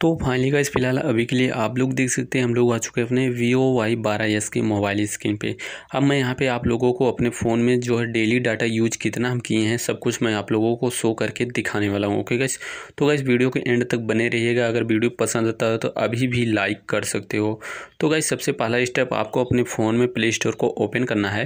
तो फाइनली का इस फिलहाल अभी के लिए आप लोग देख सकते हैं हम लोग आ चुके हैं अपने वी ओ वाई बारह एस के मोबाइल स्क्रीन पे अब मैं यहाँ पे आप लोगों को अपने फ़ोन में जो है डेली डाटा यूज कितना हम किए हैं सब कुछ मैं आप लोगों को शो करके दिखाने वाला हूँ ओके गैस तो गैस वीडियो के एंड तक बने रहिएगा अगर वीडियो पसंद आता है तो अभी भी लाइक कर सकते हो तो गैस सबसे पहला स्टेप आपको अपने फ़ोन में प्ले स्टोर को ओपन करना है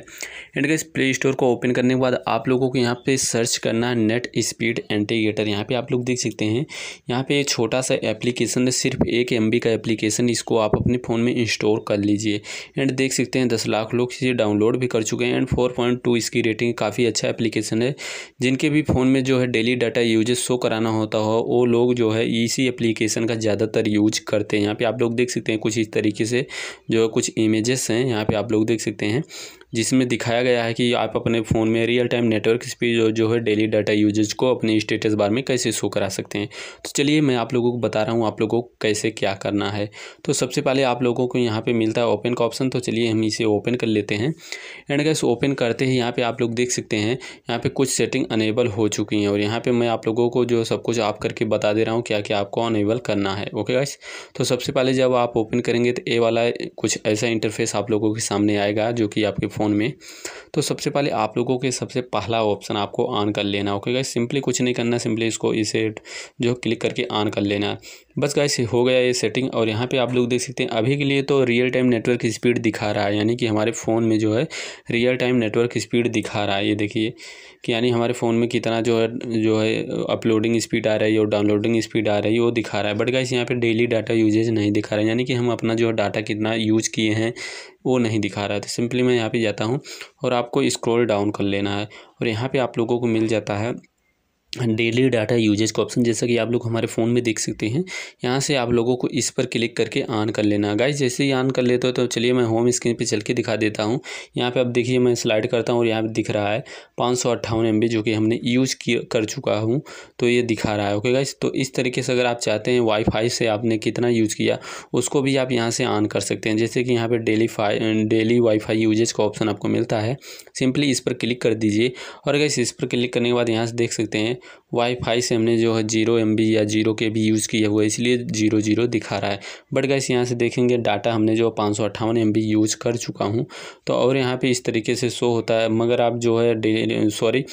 एंड गैस प्ले स्टोर को ओपन करने के बाद आप लोगों को यहाँ पर सर्च करना है नेट स्पीड एंटीगेटर यहाँ पर आप लोग देख सकते हैं यहाँ पर छोटा सा एप्लीकेशन एप्लीकेशन है सिर्फ एक एम का एप्लीकेशन इसको आप अपने फ़ोन में इंस्टॉल कर लीजिए एंड देख सकते हैं दस लाख लोग इसे डाउनलोड भी कर चुके हैं एंड फोर पॉइंट टू इसकी रेटिंग काफ़ी अच्छा एप्लीकेशन है जिनके भी फ़ोन में जो है डेली डाटा यूजेस शो कराना होता हो वो लोग जो है इसी एप्लीकेशन का ज़्यादातर यूज करते हैं यहाँ पर आप लोग देख सकते हैं कुछ इस तरीके से जो कुछ इमेजेस हैं यहाँ पर आप लोग देख सकते हैं जिसमें दिखाया गया है कि आप अपने फ़ोन में रियल टाइम नेटवर्क स्पीड जो, जो है डेली डाटा यूजेज को अपने स्टेटस बार में कैसे शो करा सकते हैं तो चलिए मैं आप लोगों को बता रहा हूँ आप लोगों को कैसे क्या करना है तो सबसे पहले आप लोगों को यहाँ पे मिलता है ओपन का ऑप्शन तो चलिए हम इसे ओपन कर लेते हैं एंड गैस ओपन करते ही यहाँ पर आप लोग देख सकते हैं यहाँ पर कुछ सेटिंग अनेबल हो चुकी हैं और यहाँ पर मैं आप लोगों को जो सब कुछ आप करके बता दे रहा हूँ क्या क्या आपको अनेबल करना है ओके गैस तो सबसे पहले जब आप ओपन करेंगे तो ए वाला कुछ ऐसा इंटरफेस आप लोगों के सामने आएगा जो कि आपके फ़ोन फ़ोन में तो सबसे पहले आप लोगों के सबसे पहला ऑप्शन आपको ऑन कर लेना ओके गाइस सिंपली कुछ नहीं करना सिंपली इसको इसे जो क्लिक करके ऑन कर लेना बस गाइस हो गया ये सेटिंग और यहाँ पे आप लोग देख सकते हैं अभी के लिए तो रियल टाइम नेटवर्क स्पीड दिखा रहा है यानी कि हमारे फ़ोन में जो है रियल टाइम नेटवर्क स्पीड दिखा रहा है ये देखिए कि यानी हमारे फ़ोन में कितना जो है जो है अपलोडिंग स्पीड आ रही है और डाउनलोडिंग स्पीड आ रही है वो दिखा रहा है बट गाइस यहाँ पर डेली डाटा यूजेज नहीं दिखा रहा है यानी कि हम अपना जो डाटा कितना यूज किए हैं वो नहीं दिखा रहा है तो सिंपली मैं यहाँ पर जाता हूँ और आपको इस्क्रोल डाउन कर लेना है और यहाँ पर आप लोगों को मिल जाता है डेली डाटा यूजेज का ऑप्शन जैसा कि आप लोग हमारे फ़ोन में देख सकते हैं यहाँ से आप लोगों को इस पर क्लिक करके ऑन कर लेना गाइस जैसे ही ऑन कर लेते हो तो चलिए मैं होम स्क्रीन पे चल के दिखा देता हूँ यहाँ पे आप देखिए मैं स्लाइड करता हूँ और यहाँ पे दिख रहा है पाँच सौ अट्ठावन एम बी जो कि हमने यूज़ कर चुका हूँ तो ये दिखा रहा है ओके गाइज तो इस तरीके से अगर आप चाहते हैं वाईफाई से आपने कितना यूज़ किया उसको भी आप यहाँ से ऑन कर सकते हैं जैसे कि यहाँ पर डेली फाई डेली वाईफाई यूजेज का ऑप्शन आपको मिलता है सिंपली इस पर क्लिक कर दीजिए और गैस इस पर क्लिक करने के बाद यहाँ से देख सकते हैं वाईफाई से हमने जो है जीरो एम या जीरो के भी यूज़ किया हुआ है इसलिए जीरो जीरो दिखा रहा है बट गैस यहाँ से देखेंगे डाटा हमने जो पाँच सौ अट्ठावन एम यूज़ कर चुका हूँ तो और यहाँ पे इस तरीके से शो होता है मगर आप जो है सॉरी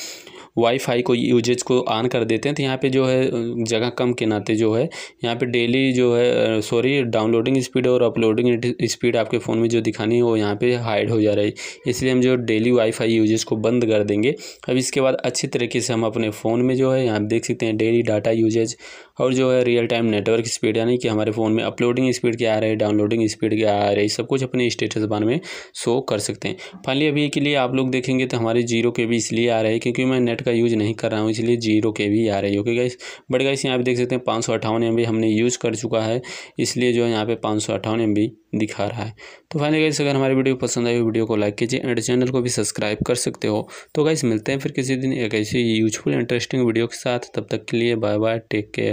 वाईफाई को यूजेज को ऑन कर देते हैं तो यहाँ पे जो है जगह कम के नाते जो है यहाँ पे डेली जो है सॉरी डाउनलोडिंग स्पीड और अपलोडिंग स्पीड आपके फ़ोन में जो दिखानी है वो यहाँ पे हाइड हो जा रही है इसलिए हम जो डेली वाईफाई यूजेज को बंद कर देंगे अब इसके बाद अच्छी तरीके से हम अपने फ़ोन में जो है यहाँ देख सकते हैं डेली डाटा यूजेज और जो है रियल टाइम नेटवर्क स्पीड यानी कि हमारे फ़ोन में अपलोडिंग स्पीड क्या आ रही है डाउनलोडिंग स्पीड क्या आ रही है सब कुछ अपने स्टेटस बार में शो कर सकते हैं फाइनली अभी के लिए आप लोग देखेंगे तो हमारे जीरो के भी इसलिए आ रहे हैं क्योंकि मैं नेट वाट का यूज़ नहीं कर रहा हूँ इसलिए जीरो के भी आ रही है ओके गाइस बट गाइस यहाँ पे देख सकते हैं पाँच सौ अठावन एम बी हमने यूज़ कर चुका है इसलिए जो है यहाँ पे पाँच सौ अठावन एम बी दिखा रहा है तो फाइनल गाइस अगर हमारी वीडियो पसंद आई वीडियो को लाइक कीजिए एंड चैनल को भी सब्सक्राइब कर सकते हो तो गाइस मिलते हैं फिर किसी दिन एक ऐसी यूजफुल इंटरेस्टिंग वीडियो के साथ तब तक के लिए बाय बाय टेक केयर